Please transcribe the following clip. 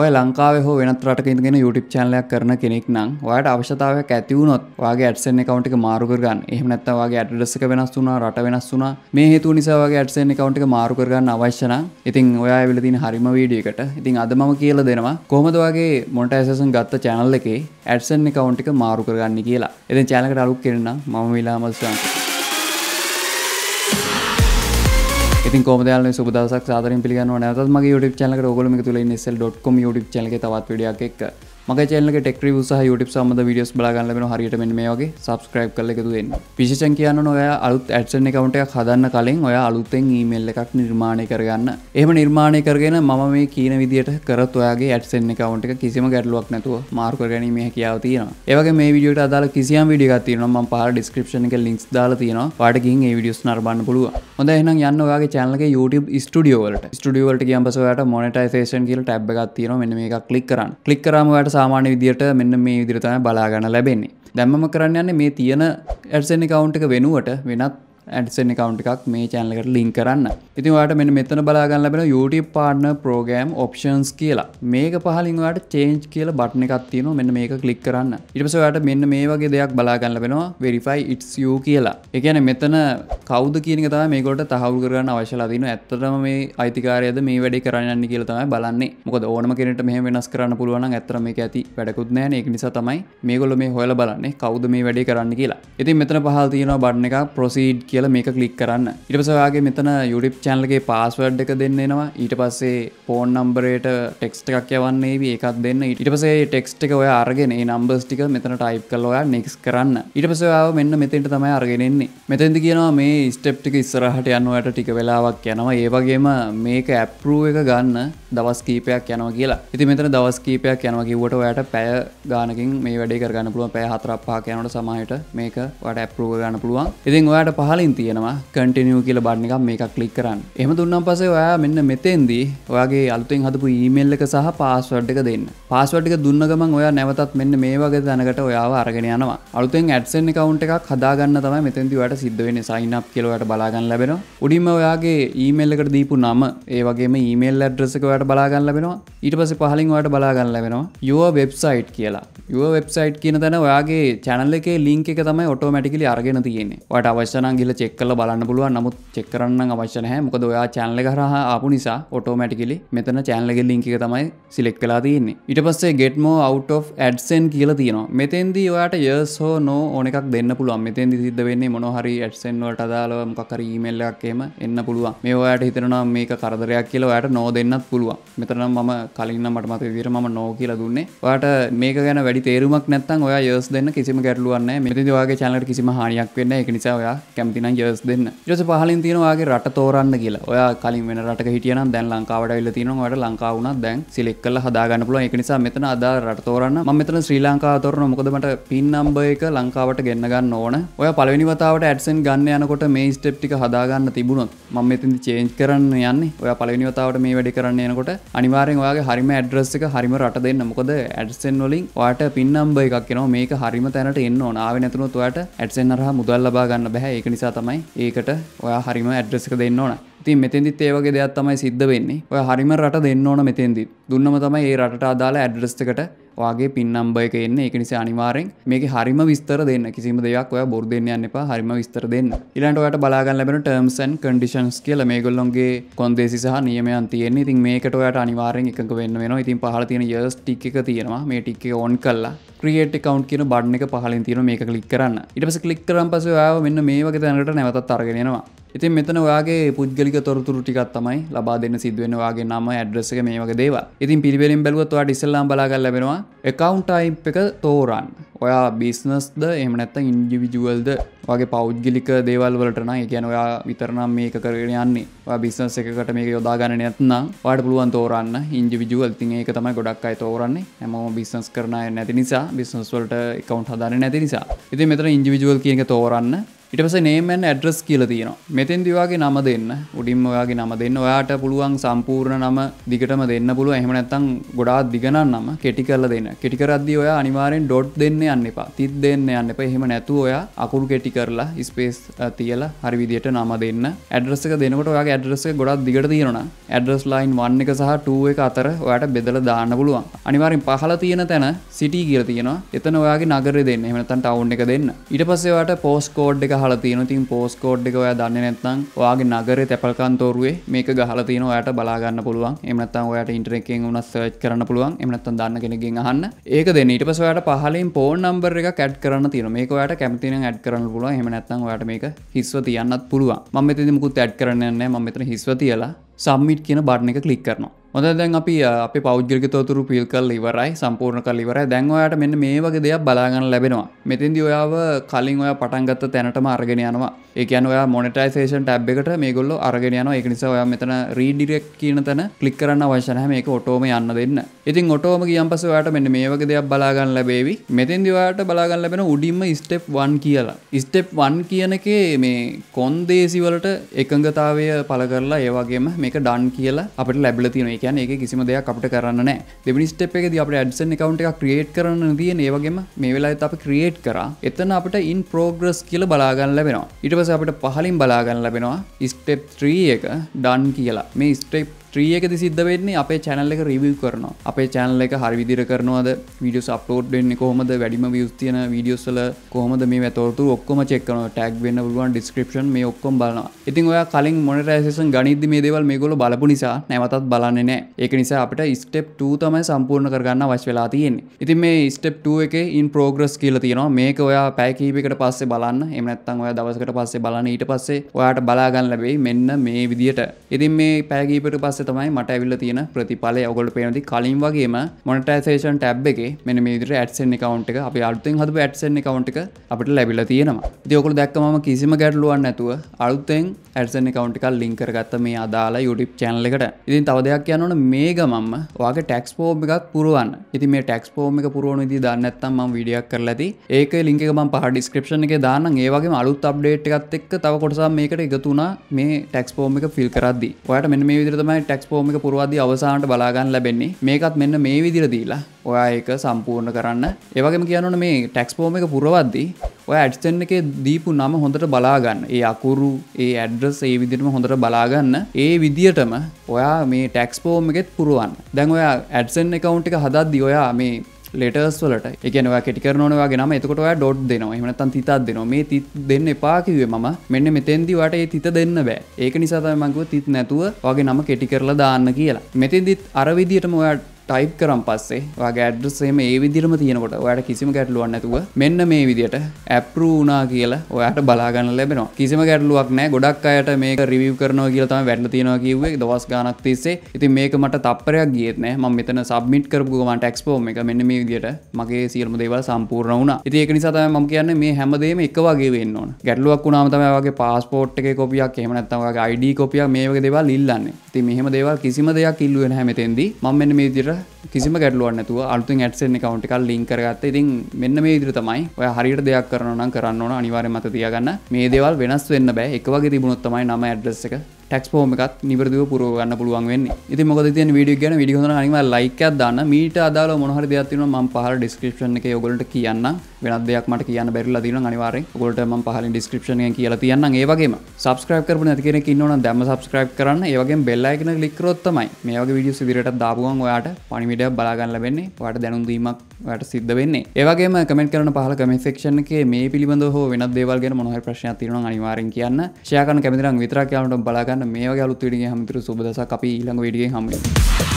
ඔය ලංකාව හෝ වෙනත් රට ඉඳගෙන YouTube චැනලයක් කරන කෙනෙක් නම් ඔයාට අවශ්‍යතාවයක් ඇතිවුණොත් වගේ ඇඩසෙන් එකකවන්ට එක මාරුකරගන්න එහම නැත්තම් වගේ ඇඩ්ඩෙසක වෙනස් වුණා රට වෙනස් වුණා මේ හේතු නිසා වගේ ඇඩසෙන් එකකවන්ට එක මාරුකරගන්න අවශ්‍යන ඉතින් ඔයා වෙලදින හරිම වීඩියකට ඉතින් අදම කියල දෙනවා කොහමද වගේ මොට ඇසසන් ගත්ත චැනල් එකේ ඇඩසන් එකකවන්ට එක මාරුකරගන්න කියලා එතින් චැනකට අලුක් කරන්න මම විලාමල්සන්ට ඉතින් කෝමදයාල සුබදසක් සාදරින් පිගන්න නැතත් මගේ ුට චනක ගොලම තුළ නිසල්.කොම් ුට චනක තවත් ඩියක් එක් මගේ චැනලක ටෙක්රව සහ YouTube සම්බඳ වීඩියස් බලාගන්න ලැබෙන හරියට මෙන්න මේ වගේ subscribe කරලා එකතු වෙන්න. විශේෂයෙන් කියන්න ඔය අලුත් ඇඩ්සන් account එකක් හදන්න කලින් ඔය අලුතෙන් email එකක් නිර්මාණය කරගන්න. එහෙම නිර්මාණය කරගෙන මම මේ කියන විදියට කරත් ඔයාගේ ඇඩ්සන් account එක කිසිම ගැටලුවක් නැතුව මාරු කර ගැනීම හැකියාව තියෙනවා. ඒ වගේ මේ වීඩියෝට අදාළ කිසියම් වීඩියෝ එකක් තියෙනවා මම පහල description එකේ links දාලා තියෙනවා. ඔයාට ගිහින් ඒ වීඩියෝස් නරඹන්න පුළුවන්. හොඳ එහෙනම් යන්න ඔයාගේ channel එකේ YouTube studio වලට. studio වලට ගියන් පස්සේ ඔයාට monetization කියලා tab එකක් තියෙනවා. මෙන්න මේක ක්ලික් කරන්න. ක්ලික් කරාම ඔයාට සාමාන්‍ය විදියට මෙන්න මේ විදිරතම බලාගන්න ලැබෙන්නේ දැම්ම කරන්න යන්න මේ තියෙන ඇසනි කවුන්් එක වෙනුවට වෙනත් ඇඩසෙන් කවන්් එකක් මේ චැනලකට ලිින් කරන්න ඉතින් වාට මෙ මෙතන බලාගන්න ලබෙන YouTube පාර්න ප්‍රෝගෑම් ඔප්ෂන්ස් කියලා මේක පහලින්වාට චේන්ජ් කියල බට්න එකක් තියන මෙන්න මේක කලික් කරන්න ඉටසවාට මෙන්න මේ වගේ දෙයක් බලාගන්න ලබෙනවා වෙරිෆයි ඉටස්යූ කියලා එකන මෙතන කවද කියනක තම මේකොට තහවු කරන්න අවශලා දින ඇත්තටම මේ අයිතිකාරයද මේ වැඩි කරන්න කියලතම බලන්නේ මොකද ඕනම කෙනට මෙහ වෙනස් කරන්න පුළුවන් ඇත්තර මේ ඇති වැඩකුත් නෑ එක නිසා තමයි මේගොල මේ හොල බලන්නේ කවද මේ වැඩි කරන්න කියලා ඉතින් මෙතන පහල් තියෙනවා බන්න එක ප්‍රොසීඩ් කිය කියලා මේක කලික් කරන්න ඉටපසවාගේ මෙතන යුඩිප් චැන්ලගේ පාස්වර්ඩ් එක දෙන්නෙනවා ඊට පස්සේ පෝන් නම්බරයට ටෙක්ස්ට එකක් යවන්නේ ඒකත් දෙන්න ඉටපසේ ටෙක්ස්ට එක ඔය අරගෙන නම්බස් ටික මෙතන ටයිප් කල්ලොයා නික්ස් කරන්න ඉටපසාව මෙන්න මෙතෙන්ට තමයි අරගෙනෙන්නේ මෙතැදි කියනවා මේ ස්ටප්ටික ඉස්සරහට යන්නුවට ටික වෙලාවක් යනවා ඒවගේම මේක ඇප්රූ එක ගන්න දවස් කීපයක් යනවා කියලා ඉති මෙතන දවස් කීපයක් යනවා කිවට ඔයට පැය ගානකින් මේ වැඩේ කරගන්න පුළුව පැය හතරක් පහ යනට සමහයට මේක වට ඇප්‍රූ ගන්න පුළුවන් ඉතින් ඔයාට පහල ඩිසයින් තියෙනවා කටිනිය කියල බන්න එකක් මේ එකක් ලික් කරන්න එම දුන්නම් පසේ ඔයා මෙන්න මෙතෙන්දී ඔයාගේ අලුතෙන් හදපු ඊමල් එක සහ පාස්වට් එක දෙන්න පාස්වටික දුන්න ගමන් ඔයා නැවතත් මෙන්න මේ වගේ දැනකට ඔයාව අරගෙන යනවා අලුතෙන් ඇඩසෙන් කවුන්් එකක් හදාගන්න තම මෙතැති වැට සිද්ධවෙන සයිනක් කියලවට බලාගන්න ලැබෙන උඩිම ඔයාගේ ඊමල්ලකට දීපු නම ඒවගේ ඊමල් ඇඩ්‍රසක වැට බලාගන්න ලැබෙනවා ඊට පස පහලින් වට බලාගන්න ලැබෙනවා යෝ වෙබ්සයිට් කියලා යෝ වෙබ්සයිට් කියන තැන ඔයාගේ චැනල්ලේ ලින්ක එක තමයි ඔටෝමටිකලි අරගෙන තියෙන්නේ වට අවශ්‍යනග ගිල චෙක්කල බලන්න පුළුව නමුත් චෙක්කරන්න අවශ්‍යන මොකද ඔයා චැන්ල හරහ අපපු නිසා ඔටෝමටිකලි මෙතන චැන්ලගෙ ලිංකික තමයි සිලෙක් කලා තියන්නේ ඉට පස්සේ ගෙටමෝ අවට් of ඇඩසෙන් කියල තියනවා මෙතන්දී ඔයාට යස් හෝ නෝ ඕනෙක් දෙන්න පුළුවන් මෙතන් සිද්ධ වෙන්නේ මොහරි ඇඩසෙන් වලට අදාලව මොකර ඊමල්ලක්කේම එන්න පුළුවන් මේ ඔයාට හිතනවා මේක කරදරයක් කියලා ඔයාට නෝ දෙන්නත් පුළුවන් මෙතරනම් මම කලින්න මට මත විදිර ම නෝ කියලා දුන්නේ වාට මේක ගැන වැඩි තේරුමක් නැත්තන් ඔයා යස් දෙන්න කිසිම ගැටලුවන්න මෙතිවාගේ චැනලට කිසිම හානියක් වෙන්න එක නිසා ඔයා කැමති නැතිනම් ජස් දෙන්න ජොස පහලින් තියෙනවාගේ රට තෝරන්න කියලා ඔයා කලින් වෙන රට හිටියන දැන් ලංකාවට වෙල්ල තිනවාට ලංකාවුණ දැන් සිලෙක් කල හදාගන්න පුළුව එක නිසා මෙතන අදා රට තෝරන්න ම මෙතන ශ්‍රී ලංකා තොරන මොකදමට පින් නම්බ එක ලංකාවට ගෙන්න්න ගන්න ඕන ඔය පලවිනිවතාවට ඇඩසන් ගන්න යනකොට මේ ස්ටප්ටික හදාගන්න තිබුණොත් මම මෙතින් චේන්ජ් කරන්න යන්න ඔය පලවිනිවතාවට මේ වැඩි කරන්න යනකොට අනිවාරෙන් ඔයාගේ හරිම ඇඩ්‍රස් එක හරිම රට දෙන්න මොකද ඇඩසෙන් වලින් වාට පින්නම්බ එකක් නවා මේක හරිම තැනට එන්න ඕනාව නැතුනොත් ඔයාට ඇඩසෙන් අරහ මුදල් ලබා ගන්න බැහැ ඒක නිසා නිසා තමයි ඒකට ඔයා හරිම ඇඩ්‍රෙසික දෙන්න ඕන ඉතින් මෙතෙදිත් ඒවගේ දෙයක් තමයි සිද්ධ වෙන්නේ ඔය හරිම රට දෙන්න ඕන මෙතෙන්දි දුන්නම තමයි ඒ රට අදාලා ඇඩ්‍රස්කට වගේ පින්නම්බය එක එන්න එක නිසා අනිවාරෙන් මේක හරිම විස්තර දෙන්න කිසිම දෙයක් ඔය බොර් දෙන්න යන්න එපා හරිම විස්තර දෙන්න ඉලන්ට ඔයට බලාගන්න ලැබෙන ටර්ම්සන් කඩිෂන්ස් කියල මේ ගොල්ලොන්ගේ කොන්දේසි සහ නියමයන් තියෙන්නේ ඉතින් මේකට ඔයට අනිවාරෙන් එක වෙන්න වෙන ඉතින් පහල තියෙන යස් ටික් එක තියෙනවා මේ ටික්ක ඕන් කල්ලා ක්‍රියට් කවන්් කියන බඩ් එක පහලින් තියෙන මේක කලික් කරන්න ඉටස කලික් කරම් පස ඔයාව මෙන්න මේක තැනට නැවතත් අරගෙනවා ඉතින් මෙතන ඔයාගේ පුද්ගලික තොරතුරු ටිකත් තමයි ලබා දෙන්න සිදුවෙන වාගේ නම ඇඩ්‍රස් එක මේ වගේ දේවා. ඉතින් පිළිවෙලින් බැලුවොත් ඔයාට ඉස්සෙල්ලාම බලාගන්න ලැබෙනවා account type එක තෝරන්න. ඔයා business ද එහෙම නැත්නම් individual ද වගේ පෞද්ගලික දේවල් වලට නම් ඒ කියන්නේ ඔයා විතර නම් මේක කරගෙන යන්නේ. ඔයා business එකකට මේක යොදා ගන්න නැත්නම් ඔයාට පුළුවන් තෝරන්න individual. ඉතින් ඒක තමයි ගොඩක් අය තෝරන්නේ. හැමෝම business කරන අය නැති නිසා business වලට account හදාන්නේ නැති නිසා. ඉතින් මෙතන individual කියන එක තෝරන්න ඉටස නේමන් ඇඩ්‍රස් කියල තියෙන මෙතෙන් දිවාගේ නම දෙන්න උඩින් ඔයාගේ නම දෙන්න ඔයාට පුළුවන් සම්පූර්ණ නම දිගටම දෙන්න පුළුව එහමනැත්තං ගොඩාත් දිගනන් නම කෙටි කරල දෙන්න කෙටිකරද්දි ඔයා අනිවාරෙන් ඩොට් දෙන්න යන්න එපා තිත් දෙන්න යන්න එප එහෙම නැතු ඔයා අකුරු කෙටි කරලා ස්පේස් තියල හරිවිදියට නම දෙන්න ඇඩ්‍රසක දෙනකට ඔයාගේ ඇඩ්‍රස ගොඩක් දිගට තියෙන ඇඩ්‍රස් ලයින් වන්න එක සහ ටුව එක අතර ඔයාට බෙදල දාන්න පුළුවන් අනිවාරෙන් පහල තියෙන තැන සිටී කියල තියෙනවා එතන ඔයාගේ නගර දෙන්න එමනතන් ටවුන්් එක දෙන්න ඉට පස්සේවාට පෝස්කෝඩ් එක ගහල තියන තින් පෝස්කෝඩ් එක ඔයා දන්න නැත්තං ඔයාගේ නගර තැපල්කන්තෝරුවේ මේක ගහල තියන ඔයට බලාගන්න පුළුවන් එමනත්තන් ඔයට ඉන්ටරෙක්කෙන් උන සර්ච් කරන්න පුළුවන් එමනත්තන් දන්න කෙනගෙන් අහන්න ඒක දෙන්න ඊට පස ඔයට පහලින් පෝන් නම්බර් එක කැට් කරන්න තියන මේක ඔයට කැමතින ඇඩ් කරන්න පුළුව එමනත්තන් ඔයට මේක හිස්ව තියන්නත් පුළුවන් මම මෙතිදි මුකුත් ඇඩ් කරන්නන්නේ මම මෙතන හිස්ව තියලා සම්මිට් කියන බාට්න එක කලික් කරනවා හොඳ දැන් අපි අපි පෞද්ගික තොතුරු පිල් කල් ඉවරයි සම්පූර්ණ කල් ඉවරයි දැන් ඔයාට මෙන්න මේ වගේ දෙයක් බලාගන්න ලැබෙනවා මෙතින්දි ඔයාව කලින් ඔය පටන්ගත්ත තැනටම අරගෙන යනවා ඒකයන් ඔයා මොනටයිසේෂන් ටැබ් එකට මේගොල්ලො අරගෙන යනවා ඒක නිසා ඔයා මෙතන රීඩිරෙක් කියන තැන කලික් කරන්න අවශ්‍යනහ මේක ඔටෝම යන්න දෙන්න ඉතින් ඔටෝම කියන් පස ඔයාට මෙන්න මේ වගේ දෙයක් බලාගන්න ලැබේවි මෙතින්දි ඔයාට බලාගන්න ලැබෙන උඩින්ම ස්ටෙප් වන් කියලා ස්ටෙප් වන් කියනකේ මේ කොන්දේසිවලට එකඟතාවය පල කරලා ඒවගේම මේක ඩන් කියලා අපට ලැබල තියෙන මේ කියන එක කිසිම දෙයක් අපට කරන්න දෙවිනිස්ට එක ද අප ඩසන් එකකවන්ට එක ක්‍රියේට් කරන දිය ඒවගේම මේ වෙලා අප ක්‍රියේට් කර එතන අපට ඉන් පෝග්‍රස් කියල බලාගන්න ලැබෙනවා ඉටපස අපට පහලින් බලාගන්න ලැබෙනවා ස්ටප් 3 එක ඩන් කියලා මේ ස්ටප් ත්‍රියකද සිද්ධ වෙන්නේ අපේ චැනල් එක රිවව් කරනවා අපේ චැනල් එක හරි විදිර කරනවාද වීඩියස් අප්ලෝඩ් වෙන්න කොහොමද වැඩිම වියස් තියන වීඩියස්ල කොහොමද මේ වැතවරතු ඔක්කොම චෙක්කන ටැක් වෙන්න පුළුවන් ඩිස්ක්‍රපෂන් මේ ඔක්කොම් බලනවා ඉතින් ඔයා කලින් මොනටයිසන් ගනිද මේ දේවල් මේ ගොල බලපු නිසා නැවතත් බලන්නේ නෑ ඒක නිසා අපට ස්ටප් 2 තමයි සම්පූර්ණ කරගන්න අවශ්‍ය වෙලා තියෙන්නේ ඉතින් මේ ස්ටප් 2 එක ඉන් ප්‍රෝග්‍රස් කියලා තියෙනවා මේක ඔයා පැකීපකට පස්සේ බලන්න එමනත්තන් ඔය දවසකට පස්සේ බලන්න ඊට පස්සේ ඔයාට බලාගන්න ලැබෙයි මෙන්න මේ විදියට ඉතින් මේ පැකීපට පස්ස පස්ස තමයි මට ඇවිල්ල තියෙන ප්‍රතිඵලය ඔගොල පේනති කලින් වගේම මොනටයිසේෂන් ටැබ් එක මෙන මේදර ඇටසෙන් කවන්ට එක අපි අලුතෙන් හතු ඇටසෙන් කවන්ට එක අපට ලැබිල තියෙනවා දයකොල දක්කම කිසිම ගැටලුවන් නැතුව අලුතෙන් ඇටසෙන් කවන්ටිකල් ලිංකරගත්ත මේ අදාලා යුටප් චැනලකට ඉතින් තව දෙයක් යනට මේක මම වගේ ටැක්ස් පෝබ් එකක් පුරුවන් ඉති මේ ටැක්ස් පෝම එක පුරුවන දී දන්නත්තම් ම විඩියක් කරලති ඒක ලිංකම පහ ඩිස්ක්‍රපෂන එක දාන්න ඒවගේ අලුත් අප්ඩේට් එකත් එක් තව කොටසා මේකට එකතුනා මේ ටැක්ස් පෝම එක ෆිල් කරද්දි ඔයට මෙ මේ විදිරතමයි ටක්ස්පෝම එක පුරුවදදි අවසාන්ට බලාගන්න ලැබෙන්නේ මේකත් මෙන්න මේ විදිර දීලා ඔයා ඒක සම්පූර්ණ කරන්න ඒවගේම කියනන මේ ටැක්ස්පෝම එක පුරවද්දි ඔය ඇඩ්ස්ටන් එක දීපු නම හොඳට බලාගන්න ඒ අකුරු ඒ ඇඩ්‍රස් ඒ විදිරම හොඳට බලාගන්න ඒ විදිටම ඔයා මේ ටැක්ස්පෝම එකෙත් පුරුවන් දැන් ඔයා ඇඩ්සන් එකකවුන්් එක හදද්දි ඔයා මේ ලෙටර්ස් වලට එකනවා කෙටිකර නොනවා ගෙනම එතකොට ඩොඩ් දෙනවා එමනතන් තිතත් දෙනවා මේ තිත් දෙන්න එපාකිවේ මම මෙන්න මෙතෙන්දිවට ඒ තිත දෙන්න බෑ ඒක නිසාතමකුව තිත් නැතුව වගේ නම කෙටි කරලා දාන්න කියලා මෙතිදිත් අරවිදිටම ඔයාට ටයිප් කරම් පස්සේ වගේ ඇඩ්‍රසේම ඒ විදිරම තියෙනකොට ඔයට කිසිම ගැටලුවන් නැතුව මෙන්න මේ විදියට ඇප්රූනා කියලා ඔයාට බලාගන්න ලැබෙන කිසිම ගැටලුවක් නෑ ගොඩක් අයට මේ රිවව් කරනවා කියලතම වැඩ තියෙනවා කිවේ දවස් ගානක් තිස්සේ ඉතින් මේක මට තපරයක් ගියත් නෑ ම මෙතන සබ්මිට් කරපුගමට එක්ස්පෝ එක මෙන්න මේ විදියට මගේ සියලම දේවල් සම්පූර්ණ වුණ ඉති ඒක නිසාතම ම කියන්න මේ හැමදේම එක වගේ වෙන්න ඕන ගැටලුවක් වුණාම තමයි වගේ පාස්පෝට් එක කොපියක් එහෙමනත්තමගේ අයිඩ කොපිය මේක දෙවල් ඉල්ලන්න ති මෙහම දේවල් කිසිම දෙයක් ඉල්ලුවෙන හැමතෙදී මම මෙන්න මේ විදිර කිසිම ගැටලුවන්නතුව අලුතුන් ඇටසෙන් කවන්ටිකල් ලිංකරගත්ත ඉතින් මෙන්න මේ ඉදිරි තමයි ඔය හරියට දෙයක් කරනනම් කරන්න ඕන අනිවාර්ය මත තියගන්න මේ දේවල් වෙනස් වෙන්න බෑ එක වගේ තිබුණොත්තමයි නම ඇඩ්ලෙස් එක ටෙක් ෝම එකත් නිවරදිව පුරුවගන්න පුළුවන් වෙන්නේ ඉති මොක ති විඩිය ගැන විඩිහො නම ලයික දන්න මීට අදාල මොහර දයක්තින ම පහල ඩිස්ක්‍රපෂන එක යොගලට කියන්න වෙනත් දෙයක් මට කියන්න බැරිල දින අනිවාර ගොලට ම පහල ඩිස්ක්‍රපෂන කියලා තියන්න ඒවගේ සබස්ක්‍රප කරන ඇතිකෙන කින්නවන දැම සබස්ක්‍රප් කරන්න ඒවගේ බෙල්ලයිකන ලිකරොත්තමයි මේගේ විඩියස් විරට දාපුුවන් ඔයාට පනිමිඩ බලාගන්න වෙන්නේ වට දැනුන්දීමක් වැට සිද්ධ වෙන්නේ ඒවගේ කමෙන්ට කරන පහල කමෙක්ෂන එක මේ පිළිබඳ හෝ වෙනත් දේවල්ගෙන මොහර ප්‍රශ්න තිරන අනිවාරෙන් කියන්න ශයකන කැමිරක් විතරා කියලට බලාගන්න බලන්න මේ ගැලුත්තුවටගේ හමිතුර සුබදසක් අපි ඊළඟ වැඩිය හමේ.